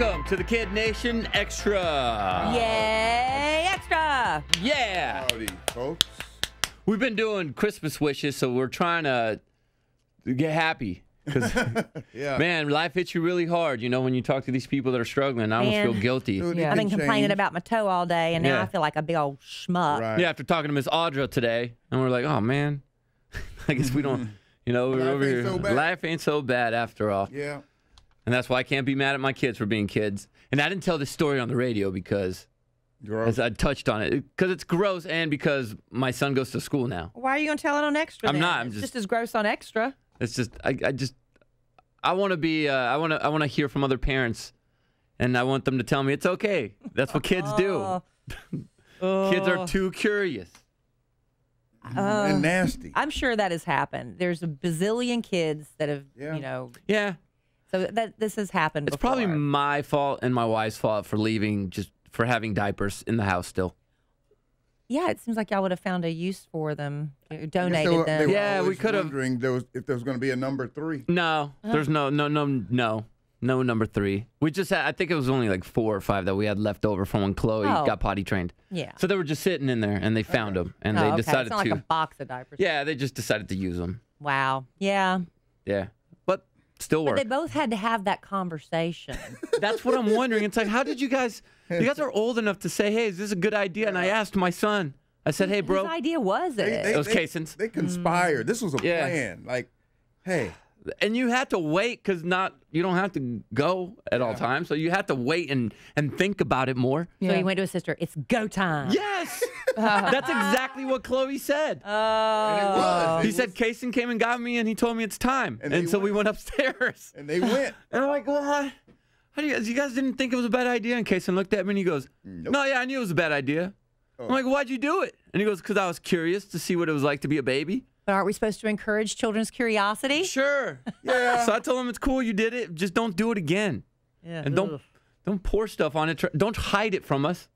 Welcome to the Kid Nation Extra. Yay, extra. Yeah. Howdy, folks. We've been doing Christmas wishes, so we're trying to get happy. Because, yeah. man, life hits you really hard. You know, when you talk to these people that are struggling, I almost feel guilty. Dude, yeah. I've been change. complaining about my toe all day, and now Yeah. I feel like a big old schmuck. Right. Yeah, after talking to Miss Audra today, and we're like, oh, man, I guess we don't, you know, we're Life over ain't here. so bad. Life ain't so bad after all. Yeah. And that's why I can't be mad at my kids for being kids. And I didn't tell this story on the radio because as I touched on it. Because it's gross and because my son goes to school now. Why are you going to tell it on extra? I'm then? not. I'm it's just, just as gross on extra. It's just, I, I just, I want to be, uh, I want to, I want to hear from other parents and I want them to tell me it's okay. That's what kids do. Oh. kids are oh. too curious. Uh, and nasty. I'm sure that has happened. There's a bazillion kids that have, yeah. you know. Yeah. So that this has happened. It's before. probably my fault and my wife's fault for leaving just for having diapers in the house still. Yeah, it seems like y'all would have found a use for them, donated were, them. yeah, we could have. Wondering there was, if there was going to be a number three. No, there's no, no, no, no, no number three. We just had. I think it was only like four or five that we had left over from when Chloe oh. got potty trained. Yeah. So they were just sitting in there, and they found okay. them, and oh, they okay. decided it's not to. Like a box of diapers. Yeah, they just decided to use them. Wow. Yeah. Yeah. Still work. But they both had to have that conversation. That's what I'm wondering. It's like, how did you guys? You guys are old enough to say, "Hey, is this a good idea?" And I asked my son. I said, "Hey, bro." Whose idea was it? They, they, it was they, Kason's. They conspired. This was a yeah. plan. Like, hey. And you had to wait because not you don't have to go at yeah. all times. So you had to wait and and think about it more. So you went to his sister. It's go time. Yes. That's exactly what Chloe said. Oh. He said Kason came and got me, and he told me it's time, and, and so went. we went upstairs. And they went. and I'm like, what? How do you guys, you guys didn't think it was a bad idea? And Kason looked at me and he goes, nope. No, yeah, I knew it was a bad idea. Oh. I'm like, why'd you do it? And he goes, Because I was curious to see what it was like to be a baby. But aren't we supposed to encourage children's curiosity? Sure. Yeah. so I told him it's cool you did it. Just don't do it again. Yeah. And don't don't pour stuff on it. Don't hide it from us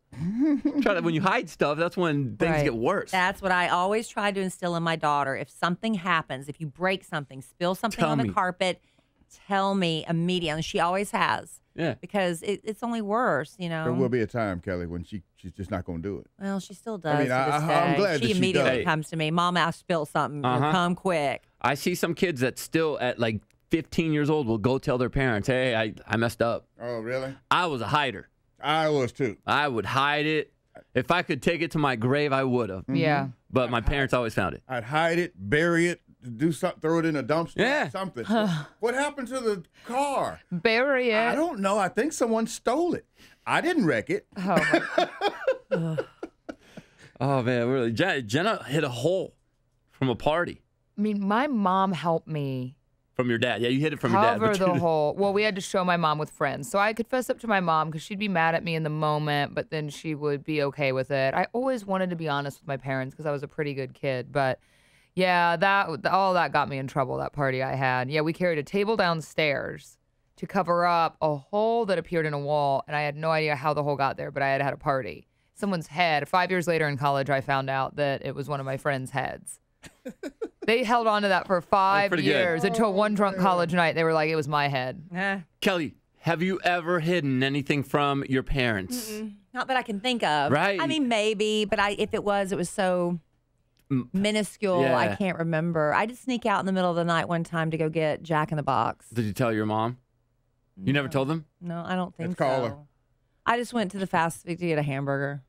try to, when you hide stuff, that's when things right. get worse. That's what I always try to instill in my daughter. If something happens, if you break something, spill something tell on the carpet, tell me immediately. And she always has. Yeah. Because it, it's only worse, you know. There will be a time, Kelly, when she she's just not going to do it. Well, she still does. I mean, I, am glad she immediately she does. comes to me. Mom, I spilled something. Uh -huh. Come quick. I see some kids that still at like 15 years old will go tell their parents, "Hey, I I messed up." Oh, really? I was a hider. I was too. I would hide it. If I could take it to my grave, I would have. Mm-hmm. Yeah. But my parents always found it. I'd hide it, bury it, do something, throw it in a dumpster, Yeah. something. what happened to the car? Bury it. I don't know. I think someone stole it. I didn't wreck it. Oh, my- Oh man, really? Jenna hit a hole from a party. I mean, my mom helped me from your dad. Yeah, you hid it from your dad. Cover the hole. Well, we had to show my mom with friends. So I could fess up to my mom because she'd be mad at me in the moment, but then she would be okay with it. I always wanted to be honest with my parents because I was a pretty good kid. But yeah, that all that got me in trouble, that party I had. Yeah, we carried a table downstairs to cover up a hole that appeared in a wall, and I had no idea how the hole got there, but I had had a party. Someone's head. Five years later in college, I found out that it was one of my friend's heads. they held on to that for five years good. until one oh, drunk college night. They were like, it was my head. Eh. Kelly, have you ever hidden anything from your parents? Mm -mm. Not that I can think of. Right. I mean, maybe, but I, if it was, it was so minuscule. Yeah. I can't remember. I did sneak out in the middle of the night one time to go get Jack in the Box. Did you tell your mom? No. You never told them? No, I don't think Let's so. Call her. I just went to the fast food to get a hamburger,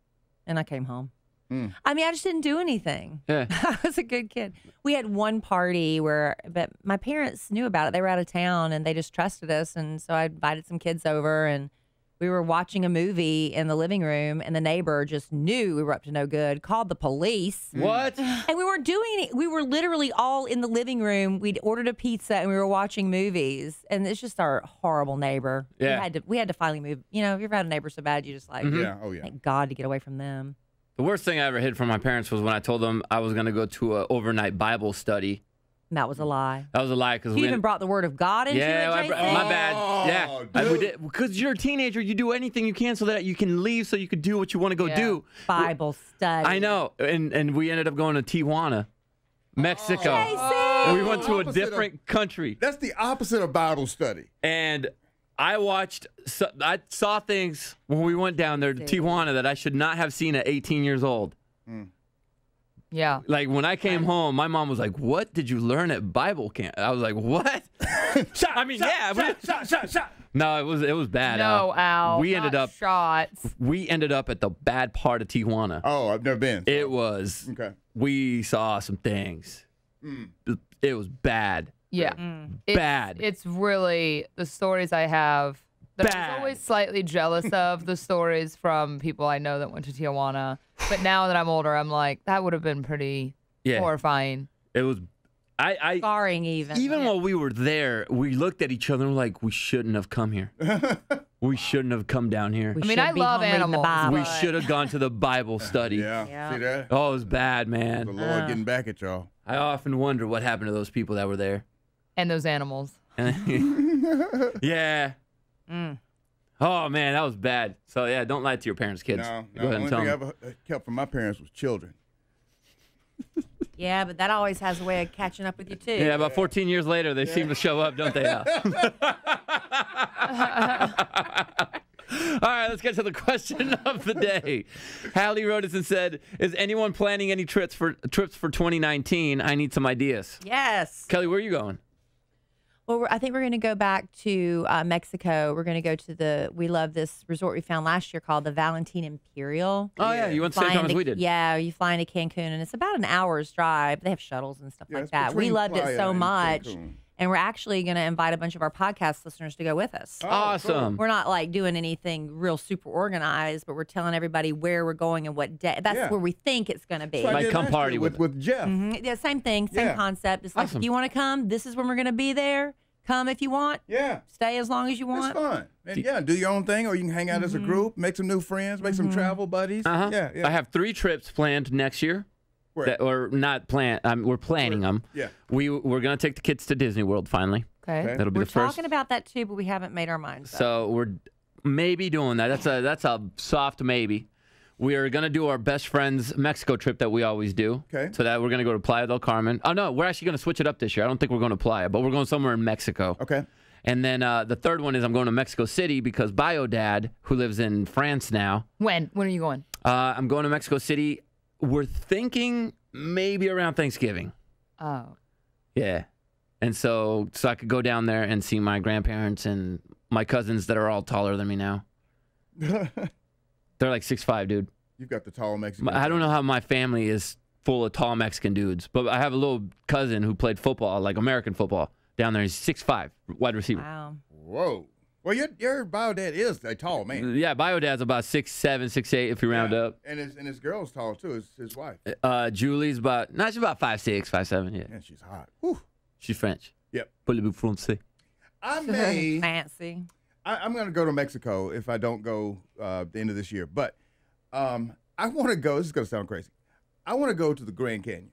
and I came home. Mm. I mean, I just didn't do anything. Yeah. I was a good kid. We had one party where, but my parents knew about it. They were out of town and they just trusted us. And so I invited some kids over and we were watching a movie in the living room and the neighbor just knew we were up to no good, called the police. Mm. What? And we weren't doing it. We were literally all in the living room. We'd ordered a pizza and we were watching movies. And it's just our horrible neighbor. Yeah. We had to, we had to finally move. You know, if you've had a neighbor so bad, you just like, mm -hmm. yeah. Oh, yeah. thank God to get away from them. The worst thing I ever hid from my parents was when I told them I was going to go to an overnight Bible study. That was a lie. That was a lie because we even brought the word of God into yeah, it. Yeah, my bad. Oh, yeah, because you're a teenager, you do anything you can so that you can leave, so you could do what you want to go yeah. do. Bible study. I know, and and we ended up going to Tijuana, Mexico. Oh. And we went to a different of, country. That's the opposite of Bible study. And I watched, so, I saw things when we went down there to Tijuana that I should not have seen at 18 years old. Mm. Yeah. Like when I came home, my mom was like, "What did you learn at Bible camp?" I was like, "What?" shot, I mean, shot, yeah, shot, shot, shot, shot, No, it was it was bad. No, Al. We ended up shots. We ended up at the bad part of Tijuana. Oh, I've never been. It was okay. We saw some things. Mm. It was bad. Yeah. Mm. It's, Bad. It's really the stories I have that Bad. I was always slightly jealous of the stories from people I know that went to Tijuana. But now that I'm older, I'm like, that would have been pretty yeah. horrifying. It was I, I scarring even. Even yeah. while we were there, we looked at each other and like we shouldn't have come here. we shouldn't have come down here. We I mean, I love animals. We should have gone to the Bible study. yeah. yeah. See that? Oh, it was bad, man. The Lord uh. getting back at y'all. I often wonder what happened to those people that were there. And those animals. yeah. Mm. Oh man, that was bad. So yeah, don't lie to your parents, kids. No, no Go ahead and tell them. I ever kept from my parents was children. yeah, but that always has a way of catching up with you too. Yeah, about 14 years later, they yeah. seem to show up, don't they? All right, let's get to the question of the day. Hallie wrote us and said, "Is anyone planning any trips for trips for 2019? I need some ideas." Yes. Kelly, where are you going? Well, I think we're going to go back to uh, Mexico. We're going to go to the we love this resort we found last year called the Valentine Imperial. Oh yeah, you went the same time to, as we did. Yeah, you fly into Cancun and it's about an hour's drive. They have shuttles and stuff yeah, like that. We loved it so much. Cancun. And we're actually going to invite a bunch of our podcast listeners to go with us. Oh, awesome. We're not like doing anything real super organized, but we're telling everybody where we're going and what day. That's Yeah. where we think it's going to be. So Like, come party with with, with Jeff. Mhm. Yeah, same thing, same Yeah. concept. It's like if you want to come, this is when we're going to be there. Come if you want. Yeah. Stay as long as you It's want. fun. And yeah, do your own thing, or you can hang out as a mm-hmm. group, make some new friends, make some mm-hmm. travel buddies. Uh-huh. Yeah, yeah. I have three trips planned next year. Right. That, or not plan. Um, we're planning them. Yeah. We we're gonna take the kids to Disney World finally. Okay. okay. That'll be we're the first. We're talking about that too, but we haven't made our minds. So up. we're maybe doing that. That's a that's a soft maybe. We are gonna do our best friends Mexico trip that we always do. Okay. So that we're gonna go to Playa del Carmen. Oh no, we're actually gonna switch it up this year. I don't think we're going to Playa, but we're going somewhere in Mexico. Okay. And then uh, the third one is I'm going to Mexico City because Bio Dad, who lives in France now. When? When are you going? Uh, I'm going to Mexico City we're thinking maybe around Thanksgiving. Oh. Yeah. And so so I could go down there and see my grandparents and my cousins that are all taller than me now. They're like six five, dude. You've got the tall Mexican. I don't know how my family is full of tall Mexican dudes, but I have a little cousin who played football, like American football, down there. He's six five, wide receiver. Wow. Whoa. Well, your your dad is a tall man. Yeah, bio dad's about six seven, six eight if you round yeah. up. And his and his girl's tall too. His his wife. Uh, Julie's about not she's about five six, five seven. Yeah. Yeah, she's hot. Whew. She's French. Yep. Pretty français. I may fancy. I, am gonna go to Mexico if I don't go uh, the end of this year. But um, I want to go. This is gonna sound crazy. I want to go to the Grand Canyon.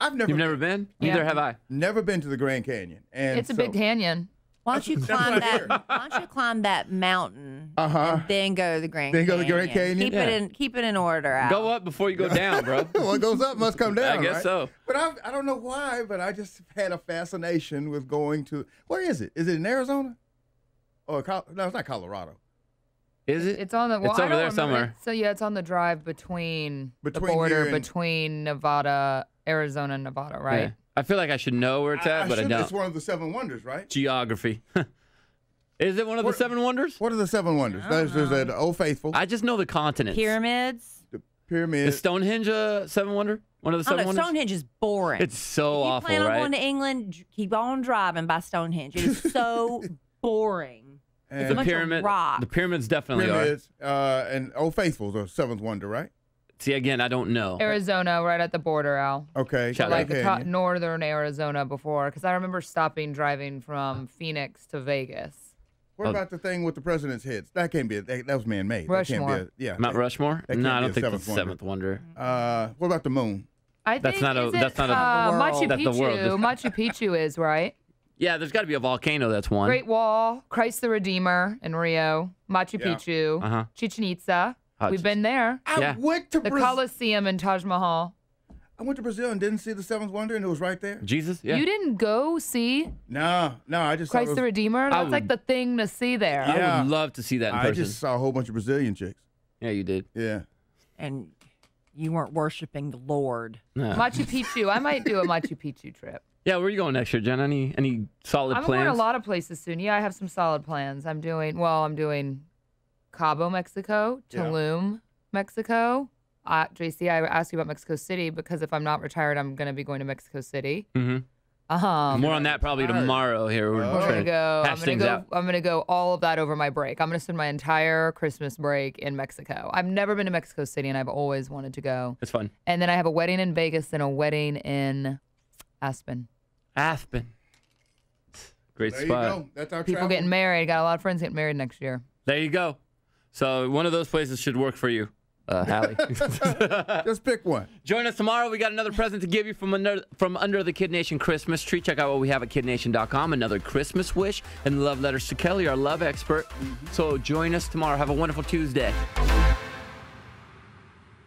I've never. You've been, never been? Yeah. Neither have I. Never been to the Grand Canyon, and it's a so, big canyon. Why don't you climb that? Why don't you climb that mountain? Uh huh. Then go to the Grand. Then go to the Grand Canyon. Keep it in keep it in order. Al. Go up before you go down, bro. What goes up must come down. I guess right? so. But I, I don't know why, but I just had a fascination with going to. Where is it? Is it in Arizona? Or no, it's not Colorado. Is it? It's on the. Well, It's over there somewhere. So yeah, it's on the drive between, Between the border between Nevada, Arizona, and Nevada, right? I feel like I should know where it's at, I but I don't. It's one of the seven wonders, right? Geography. Is it one of what, the seven wonders? What are the seven wonders? There's, there's an uh-huh. Old Faithful. I just know the continents. Pyramids. The pyramids. Is Stonehenge a seven wonder? One of the oh, seven wonders? Stonehenge is boring. It's so if you awful, plan on right? going to England, keep on driving by Stonehenge. It is so boring. And it's a pyramid. The pyramids definitely pyramids, are. Uh, and Old Faithful's a seventh wonder, right? See, again, I don't know. Arizona, right at the border, Al. Okay. like the top northern Arizona before, because I remember stopping driving from Phoenix to Vegas. What oh. about the thing with the president's heads? That can't be. A, that, that was man-made. Rushmore. That can't be a, yeah. Mount Rushmore. No, I don't think it's the seventh wonder. Uh, what about the moon? I that's think not a. That's not a. Uh, Machu Picchu. The world. Machu Picchu is right. Yeah, there's got to be a volcano that's one. Great Wall, Christ the Redeemer in Rio, Machu yeah. Picchu, uh-huh. Chichen Itza. We've been there. I yeah. went to the Bra- Coliseum in Taj Mahal. I went to Brazil and didn't see the seventh wonder, and it was right there. Jesus, yeah. You didn't go see? No, no, I just Christ was, the Redeemer. That's would, like the thing to see there. Yeah, I would love to see that. I person. just saw a whole bunch of Brazilian chicks. Yeah, you did. Yeah, and you weren't worshiping the Lord. No. Machu Picchu. I might do a Machu Picchu trip. Yeah, where are you going next year, Jen? Any any solid I'm plans? I'm going a lot of places soon. Yeah, I have some solid plans. I'm doing well. I'm doing Cabo, Mexico, Tulum, yeah. Mexico. Uh, JC, I asked you about Mexico City because if I'm not retired, I'm going to be going to Mexico City. Mm-hmm. Um, More on that probably tomorrow. Here we're oh. to go. Hash I'm gonna go. Out. I'm gonna go all of that over my break. I'm gonna spend my entire Christmas break in Mexico. I've never been to Mexico City, and I've always wanted to go. It's fun. And then I have a wedding in Vegas and a wedding in Aspen. Aspen, great there spot. That's our people travel. getting married. Got a lot of friends getting married next year. There you go. So one of those places should work for you, uh, Hallie. Just pick one. Join us tomorrow. We got another present to give you from under from under the Kid Nation Christmas tree. Check out what we have at KidNation.com. Another Christmas wish and love letters to Kelly, our love expert. Mm -hmm. So join us tomorrow. Have a wonderful Tuesday.